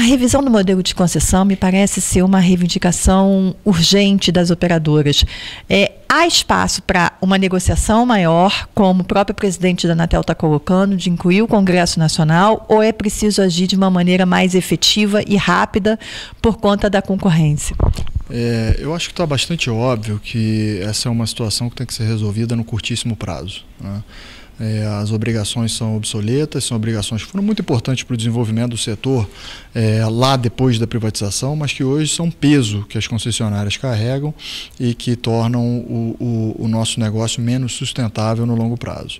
revisão do modelo de concessão me parece ser uma reivindicação urgente das operadoras. É, há espaço para uma negociação maior, como o próprio presidente da Anatel está colocando, de incluir o Congresso Nacional, ou é preciso agir de uma maneira mais efetiva e rápida por conta da concorrência? É, eu acho que está bastante óbvio que essa é uma situação que tem que ser resolvida no curtíssimo prazo. Né? É, as obrigações são obsoletas, são obrigações que foram muito importantes para o desenvolvimento do setor é, lá depois da privatização, mas que hoje são peso que as concessionárias carregam e que tornam o, o, o nosso negócio menos sustentável no longo prazo.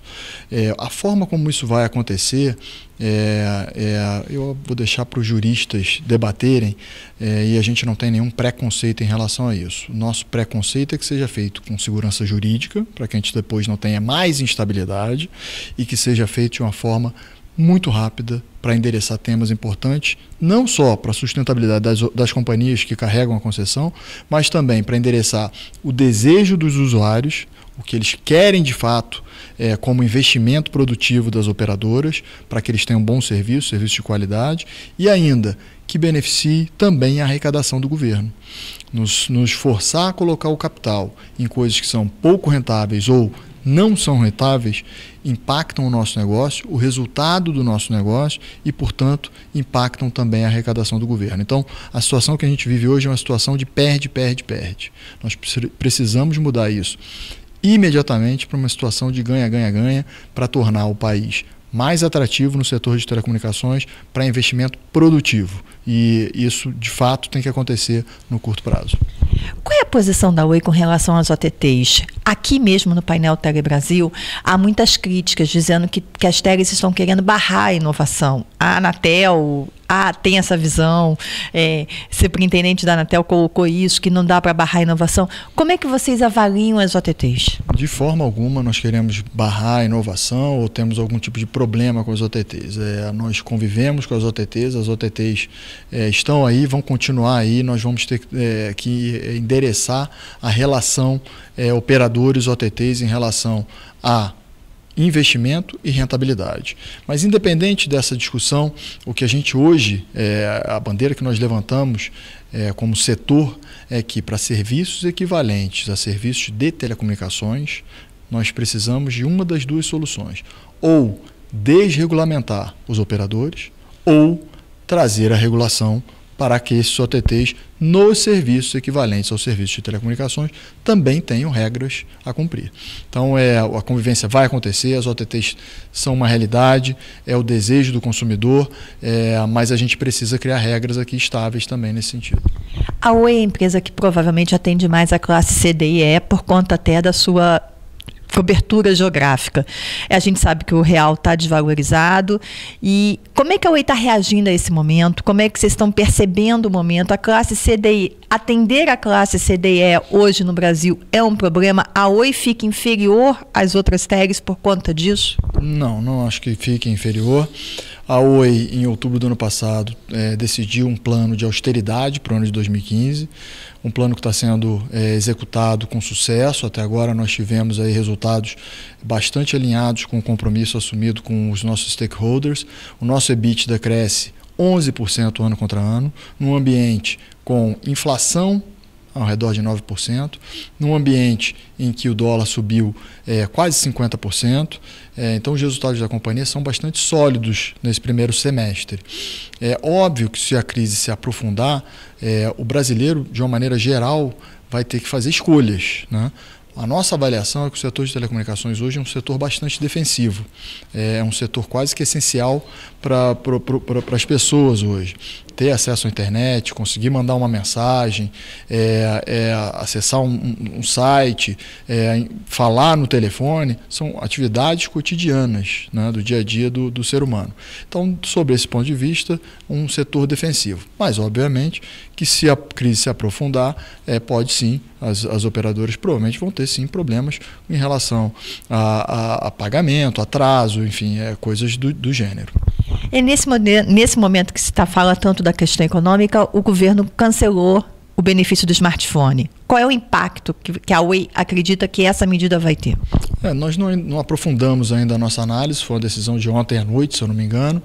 É, a forma como isso vai acontecer é, é, eu vou deixar para os juristas debaterem é, e a gente não tem nenhum preconceito em relação a isso. Nosso preconceito é que seja feito com segurança jurídica, para que a gente depois não tenha mais instabilidade e que seja feito de uma forma muito rápida para endereçar temas importantes, não só para a sustentabilidade das, das, companhias que carregam a concessão, mas também para endereçar o desejo dos usuários o que eles querem de fato é, como investimento produtivo das operadoras, para que eles tenham um bom serviço, serviço de qualidade, e ainda que beneficie também a arrecadação do governo. Nos, nos forçar a colocar o capital em coisas que são pouco rentáveis ou não são rentáveis, impactam o nosso negócio, o resultado do nosso negócio e, portanto, impactam também a arrecadação do governo. Então, a situação que a gente vive hoje é uma situação de perde, perde, perde. Nós precisamos mudar isso imediatamente para uma situação de ganha-ganha-ganha para tornar o país mais atrativo no setor de telecomunicações para investimento produtivo. E isso, de fato, tem que acontecer no curto prazo. Qual é a posição da Oi com relação às OTTs? Aqui mesmo no painel Tele Brasil, há muitas críticas dizendo que, que as teles estão querendo barrar a inovação. A Anatel ah, tem essa visão, é, superintendente da Anatel colocou isso, que não dá para barrar a inovação. Como é que vocês avaliam as OTTs? De forma alguma nós queremos barrar a inovação ou temos algum tipo de problema com as OTTs. É, nós convivemos com as OTTs, as OTTs é, estão aí, vão continuar aí, nós vamos ter é, que endereçar a relação é, operadores OTTs em relação a investimento e rentabilidade. Mas independente dessa discussão, o que a gente hoje, é, a bandeira que nós levantamos é, como setor é que para serviços equivalentes a serviços de telecomunicações, nós precisamos de uma das duas soluções. Ou desregulamentar os operadores, ou trazer a regulação para que esses OTTs, nos serviços equivalentes aos serviços de telecomunicações, também tenham regras a cumprir. Então, é, a convivência vai acontecer, as OTTs são uma realidade, é o desejo do consumidor, é, mas a gente precisa criar regras aqui estáveis também nesse sentido. A Oi é a empresa que provavelmente atende mais a classe C, D e E, por conta até da sua cobertura geográfica. É, a gente sabe que o real está desvalorizado. E como é que a Oi está reagindo a esse momento? Como é que vocês estão percebendo o momento? A classe CDI, atender a classe CDE é, hoje no Brasil é um problema? A Oi fica inferior às outras tags por conta disso? Não, não acho que fique inferior. A Oi, em outubro do ano passado, é, decidiu um plano de austeridade para o ano de 2015 um plano que está sendo é, executado com sucesso. Até agora nós tivemos aí resultados bastante alinhados com o compromisso assumido com os nossos stakeholders. O nosso EBITDA cresce 11% ano contra ano, num ambiente com inflação ao redor de 9%, num ambiente em que o dólar subiu é, quase 50%. É, então, os resultados da companhia são bastante sólidos nesse primeiro semestre. É óbvio que, se a crise se aprofundar, é, o brasileiro, de uma maneira geral, vai ter que fazer escolhas. Né? A nossa avaliação é que o setor de telecomunicações hoje é um setor bastante defensivo. É, é um setor quase que essencial para pra, as pessoas hoje. Ter acesso à internet, conseguir mandar uma mensagem, é, é, acessar um, um site, é, falar no telefone, são atividades cotidianas né, do dia a dia do, do ser humano. Então, sobre esse ponto de vista, um setor defensivo. Mas, obviamente, que se a crise se aprofundar, é, pode sim, as, as operadoras provavelmente vão ter ter sim problemas em relação a, a, a pagamento, atraso, enfim, é, coisas do, do gênero. E é nesse, nesse momento que se está fala tanto da questão econômica, o governo cancelou o benefício do smartphone? Qual é o impacto que, a Huawei acredita que essa medida vai ter? É, nós não, não, aprofundamos ainda a nossa análise, foi uma decisão de ontem à noite, se eu não me engano.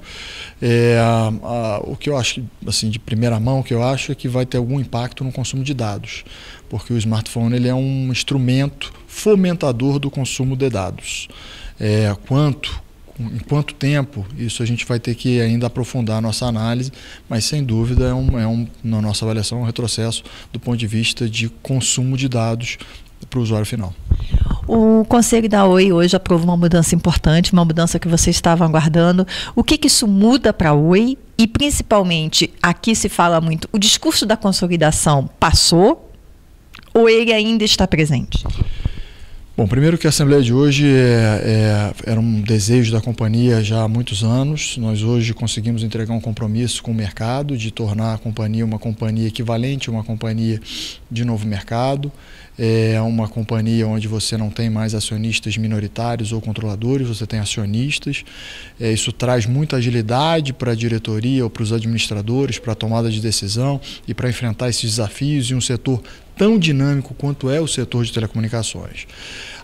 É, a, a, o que eu acho, assim, de primeira mão, o que eu acho é que vai ter algum impacto no consumo de dados, porque o smartphone ele é um instrumento fomentador do consumo de dados. É, quanto em quanto tempo, isso a gente vai ter que ainda aprofundar a nossa análise, mas sem dúvida é um, é um na nossa avaliação, é um retrocesso do ponto de vista de consumo de dados para o usuário final. O Conselho da Oi hoje aprovou uma mudança importante, uma mudança que vocês estavam aguardando. O que, que isso muda para a Oi? E principalmente, aqui se fala muito, o discurso da consolidação passou ou ele ainda está presente? Bom, primeiro que a Assembleia de hoje é, é, era um desejo da companhia já há muitos anos. Nós hoje conseguimos entregar um compromisso com o mercado de tornar a companhia uma companhia equivalente a uma companhia de novo mercado. É uma companhia onde você não tem mais acionistas minoritários ou controladores, você tem acionistas. É, isso traz muita agilidade para a diretoria ou para os administradores, para a tomada de decisão e para enfrentar esses desafios e um setor tão dinâmico quanto é o setor de telecomunicações.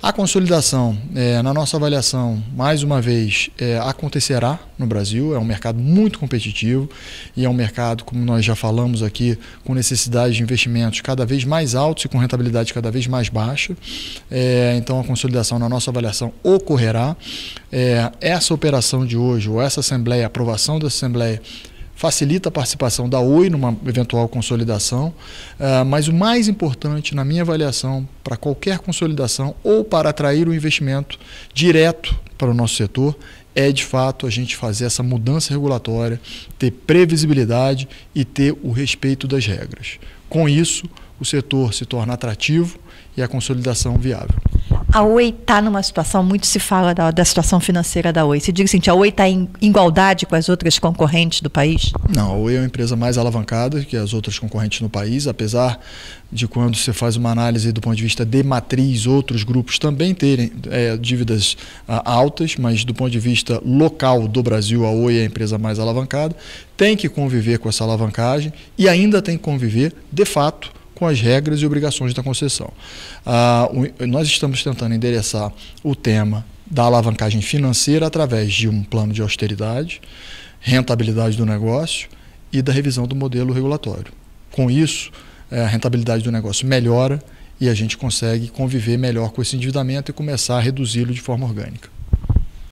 A consolidação, é, na nossa avaliação, mais uma vez, é, acontecerá no Brasil. É um mercado muito competitivo e é um mercado, como nós já falamos aqui, com necessidade de investimentos cada vez mais altos e com rentabilidade cada vez mais baixa. É, então, a consolidação, na nossa avaliação, ocorrerá. É, essa operação de hoje, ou essa assembleia, a aprovação dessa assembleia, facilita a participação da Oi numa eventual consolidação, ah, mas o mais importante, na minha avaliação, para qualquer consolidação ou para atrair o investimento direto para o nosso setor, é de fato a gente fazer essa mudança regulatória, ter previsibilidade e ter o respeito das regras. Com isso, o setor se torna atrativo e a consolidação viável. A Oi está numa situação, muito se fala da, da situação financeira da Oi. Se diz assim, a Oi está em igualdade com as outras concorrentes do país? Não, a Oi é uma empresa mais alavancada que as outras concorrentes no país, apesar de quando você faz uma análise do ponto de vista de matriz, outros grupos também terem é, dívidas ah, altas, mas do ponto de vista local do Brasil, a Oi é a empresa mais alavancada, tem que conviver com essa alavancagem e ainda tem que conviver, de fato, com as regras e obrigações da concessão. Ah, o, nós estamos tentando endereçar o tema da alavancagem financeira através de um plano de austeridade, rentabilidade do negócio e da revisão do modelo regulatório. Com isso, eh, a rentabilidade do negócio melhora e a gente consegue conviver melhor com esse endividamento e começar a reduzi-lo de forma orgânica.